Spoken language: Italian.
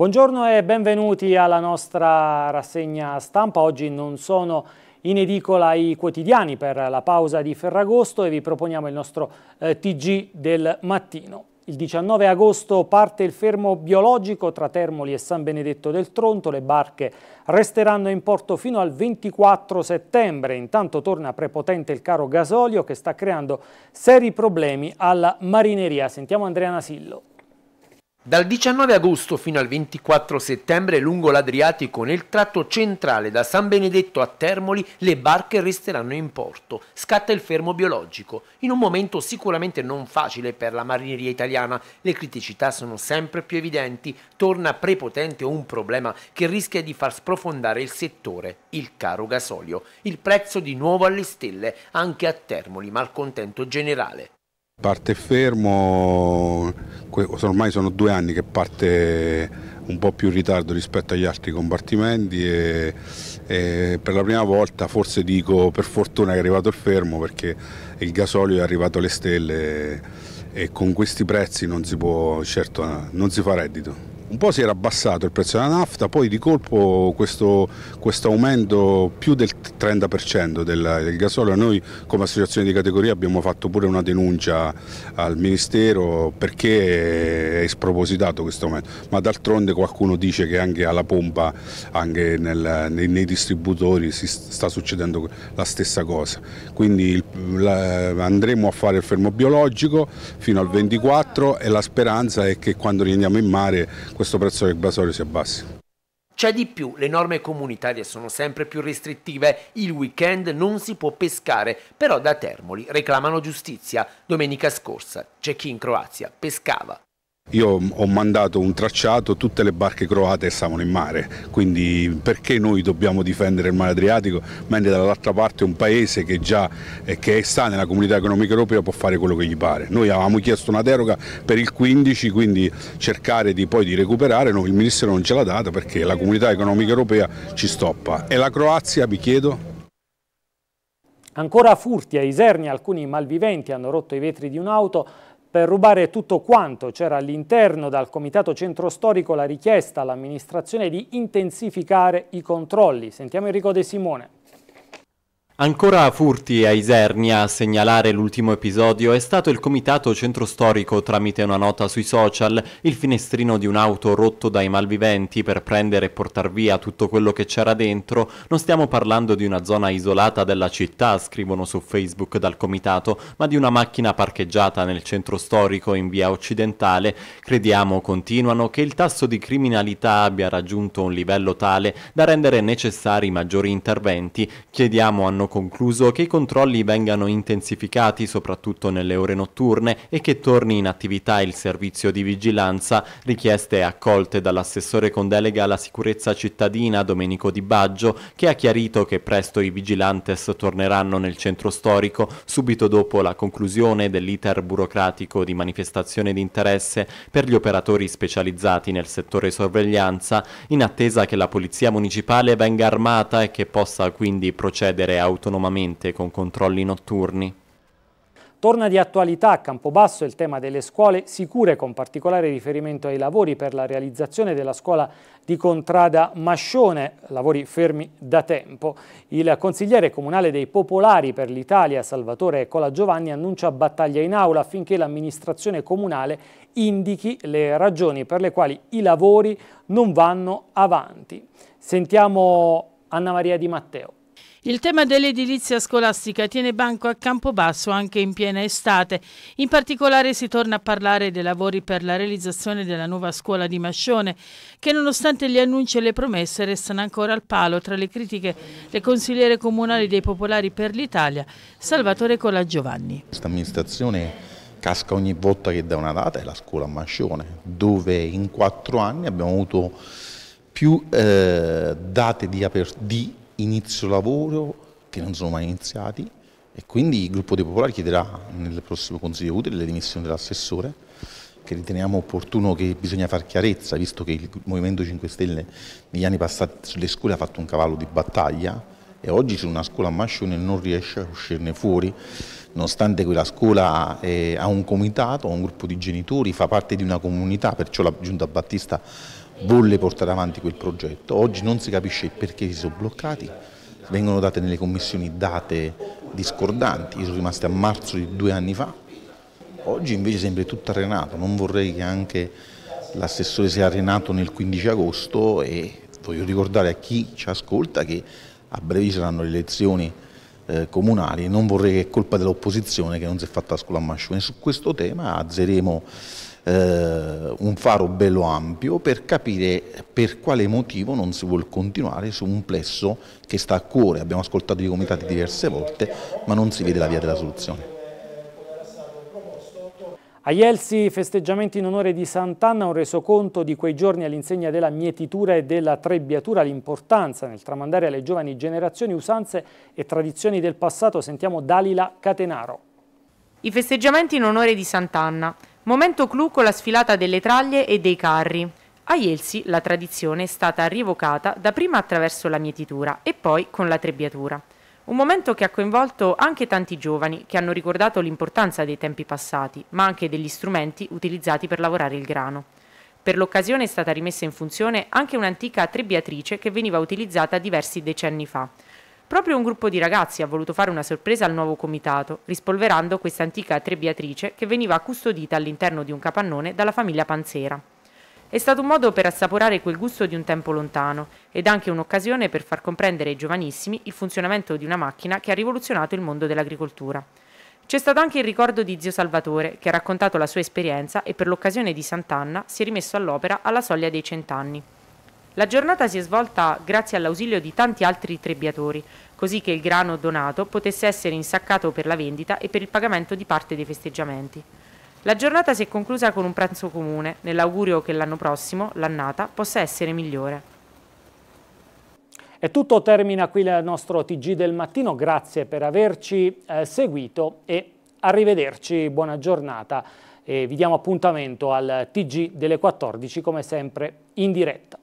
Buongiorno e benvenuti alla nostra rassegna stampa. Oggi non sono in edicola i quotidiani per la pausa di Ferragosto e vi proponiamo il nostro eh, TG del mattino. Il 19 agosto parte il fermo biologico tra Termoli e San Benedetto del Tronto, le barche resteranno in porto fino al 24 settembre, intanto torna prepotente il caro gasolio che sta creando seri problemi alla marineria. Sentiamo Andrea Nasillo. Dal 19 agosto fino al 24 settembre lungo l'Adriatico nel tratto centrale da San Benedetto a Termoli le barche resteranno in porto. Scatta il fermo biologico. In un momento sicuramente non facile per la marineria italiana, le criticità sono sempre più evidenti, torna prepotente un problema che rischia di far sprofondare il settore, il caro gasolio. Il prezzo di nuovo alle stelle, anche a Termoli, malcontento generale. Parte fermo, ormai sono due anni che parte un po' più in ritardo rispetto agli altri compartimenti e, e, per la prima volta forse dico per fortuna è arrivato il fermo perché il gasolio è arrivato alle stelle e con questi prezzi non si può, certo non si fa reddito un po' si era abbassato il prezzo della nafta, poi di colpo questo, questo aumento più del 30% del, del, gasolio, noi come associazione di categoria abbiamo fatto pure una denuncia al Ministero perché è spropositato questo aumento, ma d'altronde qualcuno dice che anche alla pompa, anche nel, nei, nei, distributori si sta succedendo la stessa cosa, quindi il, la, andremo a fare il fermo biologico fino al 24 e la speranza è che quando rientriamo in mare questo prezzo del gasolio si abbassi. C'è di più, le norme comunitarie sono sempre più restrittive, il weekend non si può pescare, però da Termoli reclamano giustizia. Domenica scorsa c'è chi in Croazia pescava. Io ho mandato un tracciato, tutte le barche croate stavano in mare, quindi perché noi dobbiamo difendere il mare Adriatico, mentre dall'altra parte un paese che già eh, che sta nella comunità economica europea può fare quello che gli pare. Noi avevamo chiesto una deroga per il 15, quindi cercare di poi di recuperare, no, il Ministero non ce l'ha data perché la comunità economica europea ci stoppa. E la Croazia, vi chiedo? Ancora furti a Isernia alcuni malviventi hanno rotto i vetri di un'auto per rubare tutto quanto c'era all'interno dal Comitato Centro Storico la richiesta all'amministrazione di intensificare i controlli. Sentiamo Enrico De Simone. Ancora Furti e a Isernia a segnalare l'ultimo episodio è stato il comitato centro storico tramite una nota sui social, il finestrino di un'auto rotto dai malviventi per prendere e portar via tutto quello che c'era dentro. Non stiamo parlando di una zona isolata della città, scrivono su Facebook dal comitato, ma di una macchina parcheggiata nel centro storico in via occidentale. Crediamo, continuano, che il tasso di criminalità abbia raggiunto un livello tale da rendere necessari maggiori interventi. Chiediamo a concluso che i controlli vengano intensificati soprattutto nelle ore notturne e che torni in attività il servizio di vigilanza, richieste accolte dall'assessore con delega alla sicurezza cittadina Domenico Di Baggio, che ha chiarito che presto i vigilantes torneranno nel centro storico subito dopo la conclusione dell'iter burocratico di manifestazione di interesse per gli operatori specializzati nel settore sorveglianza, in attesa che la Polizia Municipale venga armata e che possa quindi procedere a utilizzare autonomamente con controlli notturni. Torna di attualità a Campobasso il tema delle scuole sicure con particolare riferimento ai lavori per la realizzazione della scuola di Contrada Mascione, lavori fermi da tempo. Il consigliere comunale dei Popolari per l'Italia Salvatore Cola Giovanni annuncia battaglia in aula affinché l'amministrazione comunale indichi le ragioni per le quali i lavori non vanno avanti. Sentiamo Anna Maria Di Matteo. Il tema dell'edilizia scolastica tiene banco a Campobasso anche in piena estate. In particolare si torna a parlare dei lavori per la realizzazione della nuova scuola di Mascione, che nonostante gli annunci e le promesse restano ancora al palo tra le critiche del consigliere comunale dei Popolari per l'Italia, Salvatore Colagiovanni. Questa amministrazione casca ogni volta che dà una data è la scuola a Mascione, dove in quattro anni abbiamo avuto più eh, date di, di inizio lavoro che non sono mai iniziati e quindi il gruppo dei popolari chiederà nel prossimo Consiglio utile le dimissioni dell'assessore che riteniamo opportuno che bisogna fare chiarezza visto che il Movimento 5 Stelle negli anni passati sulle scuole ha fatto un cavallo di battaglia e oggi su una scuola a Mascione non riesce a uscirne fuori nonostante quella scuola è, ha un comitato, ha un gruppo di genitori, fa parte di una comunità perciò la Giunta Battista volle portare avanti quel progetto. Oggi non si capisce perché si sono bloccati, vengono date nelle commissioni date discordanti, io sono rimasto a marzo di due anni fa, oggi invece sembra tutto arenato, non vorrei che anche l'assessore sia arenato nel 15 agosto e voglio ricordare a chi ci ascolta che a breve ci saranno le elezioni eh, comunali, non vorrei che è colpa dell'opposizione che non si è fatta la scuola a Mascione, su questo tema azzeremo eh, un faro bello ampio per capire per quale motivo non si vuole continuare su un plesso che sta a cuore. Abbiamo ascoltato i comitati diverse volte, ma non si vede la via della soluzione. A Ielsi, festeggiamenti in onore di Sant'Anna, un resoconto di quei giorni all'insegna della mietitura e della trebbiatura, l'importanza nel tramandare alle giovani generazioni usanze e tradizioni del passato. Sentiamo Dalila Catenaro. I festeggiamenti in onore di Sant'Anna. Momento clou con la sfilata delle traglie e dei carri. A Ielsi la tradizione è stata rievocata dapprima attraverso la mietitura e poi con la trebbiatura. Un momento che ha coinvolto anche tanti giovani che hanno ricordato l'importanza dei tempi passati, ma anche degli strumenti utilizzati per lavorare il grano. Per l'occasione è stata rimessa in funzione anche un'antica trebbiatrice che veniva utilizzata diversi decenni fa, Proprio un gruppo di ragazzi ha voluto fare una sorpresa al nuovo comitato, rispolverando questa antica trebbiatrice che veniva custodita all'interno di un capannone dalla famiglia Panzera. È stato un modo per assaporare quel gusto di un tempo lontano ed anche un'occasione per far comprendere ai giovanissimi il funzionamento di una macchina che ha rivoluzionato il mondo dell'agricoltura. C'è stato anche il ricordo di zio Salvatore, che ha raccontato la sua esperienza e per l'occasione di Sant'Anna si è rimesso all'opera alla soglia dei cent'anni. La giornata si è svolta grazie all'ausilio di tanti altri trebbiatori, così che il grano donato potesse essere insaccato per la vendita e per il pagamento di parte dei festeggiamenti. La giornata si è conclusa con un pranzo comune, nell'augurio che l'anno prossimo, l'annata, possa essere migliore. E tutto termina qui il nostro TG del mattino, grazie per averci eh, seguito e arrivederci, buona giornata e vi diamo appuntamento al TG delle 14 come sempre in diretta.